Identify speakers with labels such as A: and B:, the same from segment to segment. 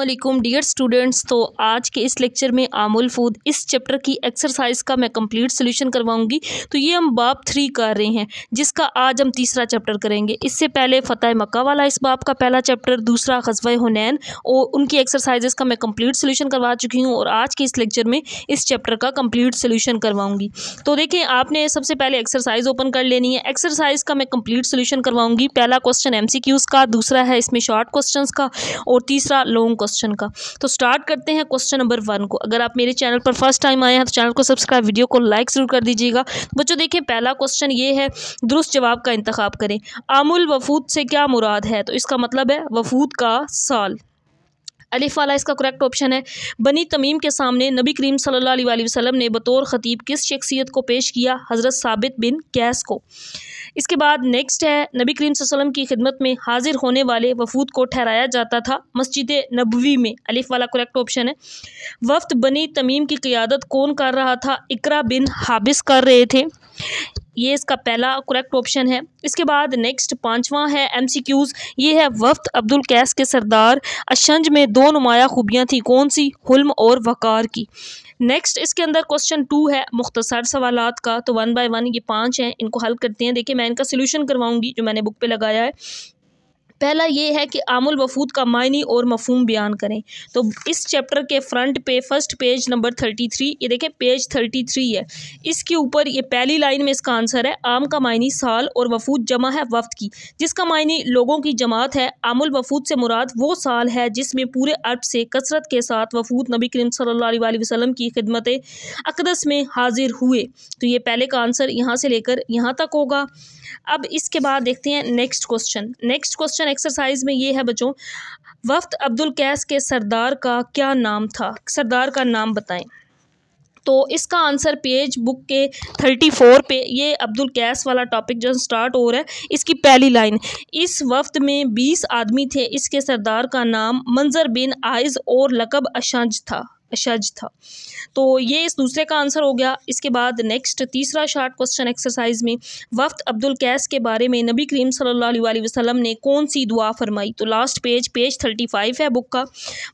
A: Aslam dear students तो आज के इस लेक्चर में आमुल फूद इस चैप्टर की एक्सरसाइज का मैं कंप्लीट सोल्यूशन करवाऊंगी तो ये हम बाप थ्री कर रहे हैं जिसका आज हम तीसरा चैप्टर करेंगे इससे पहले फ़तेह मक्का वाला इस बाप का पहला चैप्टर दूसरा गजब हुनैन और उनकी एक्सरसाइजेस का मैं कम्प्लीट सोल्यूशन करवा चुकी हूँ और आज के इस लेक्चर में इस चैप्टर का कम्प्लीट सोल्यूशन करवाऊंगी तो देखिए आपने सबसे पहले एक्सरसाइज ओपन कर लेनी है एक्सरसाइज का मैं कम्प्लीट सोल्यूशन करवाऊंगी पहला क्वेश्चन एम का दूसरा है इसमें शॉर्ट क्वेश्चन का और तीसरा लॉन्ग क्वेश्चन का तो स्टार्ट करते हैं क्वेश्चन नंबर वन को अगर आप मेरे चैनल पर फर्स्ट टाइम आए हैं तो चैनल को सब्सक्राइब वीडियो को लाइक ज़रूर कर दीजिएगा बच्चों देखिए पहला क्वेश्चन ये है दुरुस्त जवाब का इंतखब करें आमुल वफूद से क्या मुराद है तो इसका मतलब है वफूद का साल अलिफ वाला इसका करेक्ट ऑप्शन है बनी तमीम के सामने नबी करीम सल्ला वसम ने बतौर ख़तीब किस शख्सियत को पेश किया हज़रत साबित बिन कैस को इसके बाद नेक्स्ट है नबी करीम वसलम की खिदमत में हाजिर होने वाले वफूद को ठहराया जाता था मस्जिद नबवी में अलिफ वाला करेक्ट ऑप्शन है वफ्त बनी तमीम की क़्यादत कौन कर रहा था इकरा बिन हाबिस कर रहे थे ये इसका पहला करेक्ट ऑप्शन है इसके बाद नेक्स्ट पांचवा है एमसीक्यूज ये है वफ्त अब्दुल कैस के सरदार अशंज में दो नुमाया खूबियाँ थी कौन सी हुल्म और वक़ार की नेक्स्ट इसके अंदर क्वेश्चन टू है मुख्तसर सवाल का तो वन बाय वन ये पाँच हैं इनको हल करते हैं देखिए मैं इनका सोल्यूशन करवाऊंगी जो मैंने बुक पे लगाया है पहला ये है कि आमुल वफूद का मायने और मफहम बयान करें तो इस चैप्टर के फ्रंट पे first page number thirty three ये देखें पेज थर्टी थ्री है इसके ऊपर ये पहली लाइन में इसका आंसर है आम का मायने साल और वफूद जमा है वफ्त की जिसका मायने लोगों की जमात है आमुल वफूद से मुराद वो साल है जिसमें पूरे अरब से कसरत के साथ वफूद नबी करीम सल्ला वसलम की खिदमत अकदस में हाजिर हुए तो ये पहले का आंसर यहाँ से लेकर यहाँ तक होगा अब इसके बाद देखते हैं next question next question exercise में ये है बच्चों वफ्त अब्दुल कैस के सरदार का क्या नाम था सरदार का नाम बताएं तो इसका आंसर पेज बुक के थर्टी फोर पे ये अब्दुल कैस वाला टॉपिक जो स्टार्ट हो रहा है इसकी पहली लाइन इस वफ्त में बीस आदमी थे इसके सरदार का नाम मंजर बिन आइज और लकब अशंज था शज था तो ये इस दूसरे का आंसर हो गया इसके बाद नेक्स्ट तीसरा शार्ट क्वेश्चन एक्सरसाइज में वफ्त अब्दुल कैस के बारे में नबी करीम सल्ला वसलम ने कौन सी दुआ फरमाई तो last page page thirty five है बुक का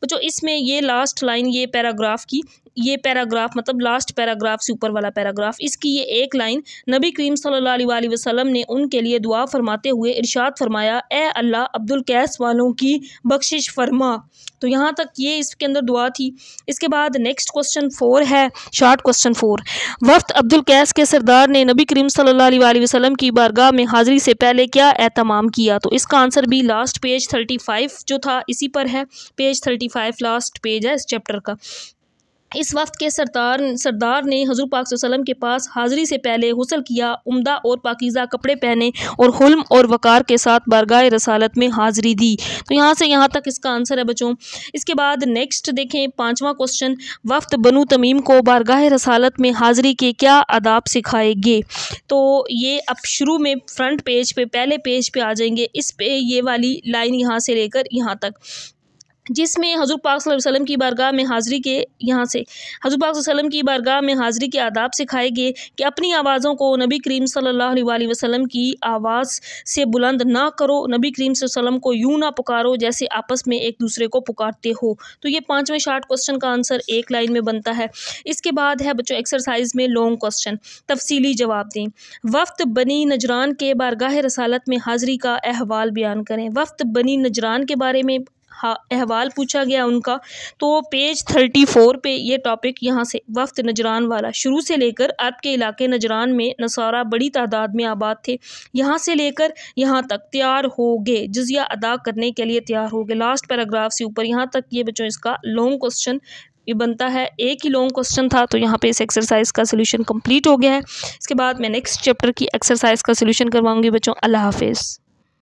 A: बच्चों इसमें ये लास्ट लाइन ये पैराग्राफ की ये पैराग्राफ मतलब लास्ट पैराग्राफ से ऊपर वाला पैराग्राफ इसकी ये एक लाइन नबी करीम सल्लल्लाहु अलैहि वसल्लम ने उनके लिए दुआ फरमाते हुए इरशाद फरमाया ए अल्लाह अब्दुल कैस वालों की बख्शिश फरमा तो यहाँ तक ये इसके अंदर दुआ थी इसके बाद नेक्स्ट क्वेश्चन फोर है शार्ट क्वेश्चन फोर वफ्त अब्दुल कैस के सरदार ने नबी करीम सल्ला वसलम की बारगाह में हाजिरी से पहले क्या एहतमाम किया तो इसका आंसर भी लास्ट पेज थर्टी फाइव जो था इसी पर है page thirty five last page है इस चैप्टर का इस वक्त के सरदार सरदार ने हजूर पाक वसलम के पास हाजिरी से पहले हुसल किया उमदा और पाकिज़ा कपड़े पहने और हुल्म और वक़ार के साथ बरगाह रसालत में हाजिरी दी तो यहाँ से यहाँ तक इसका आंसर है बच्चों इसके बाद नेक्स्ट देखें पाँचवा क्वेश्चन वफ्त बनु तमीम को बारगाह रसालत में हाजिरी के क्या आदाब सिखाएंगे तो ये अब शुरू में फ्रंट पेज पे पहले पेज पे आ जाएंगे इस पे ये वाली लाइन यहाँ से लेकर यहाँ तक जिसमें हजूर पाक वसलम की बारगाह में हाज़िरी के यहाँ से हजूर पाक वसलम की बारगाह में हाज़िरी के आदाब सिखाए गए कि अपनी आवाज़ों को नबी करीम सल्ला वसलम की आवाज़ से बुलंद ना करो नबी करीम वसलम को यूँ ना पुकारो जैसे आपस में एक दूसरे को पुकारते हो तो ये पाँचवें शार्ट क्वेश्चन का आंसर एक लाइन में बनता है इसके बाद है बच्चों एक्सरसाइज में लॉन्ग क्वेश्चन तफसीली जवाब दें वफ्त बनी नजरान के बारगाह रसालत में हाज़िरी का अहवाल बयान करें वफ्त बनी नजरान के बारे में अहवाल पूछा गया उनका तो पेज थर्टी फोर पे ये टॉपिक यहाँ से वफ्त नजरान वाला शुरू से लेकर आपके इलाके नजरान में नसारा बड़ी तादाद में आबाद थे यहाँ से लेकर यहाँ तक तैयार हो गए जजिया अदा करने के लिए तैयार हो गए लास्ट पैराग्राफ से ऊपर यहाँ तक ये बच्चों इसका लॉन्ग क्वेश्चन ये बनता है एक ही लॉन्ग क्वेश्चन था तो यहाँ पे इस एक्सरसाइज का सोल्यूशन कंप्लीट हो गया है इसके बाद मैं नेक्स्ट चैप्टर की एक्सरसाइज का सोल्यूशन करवाऊँगी बच्चों अल्लाह हाफिज़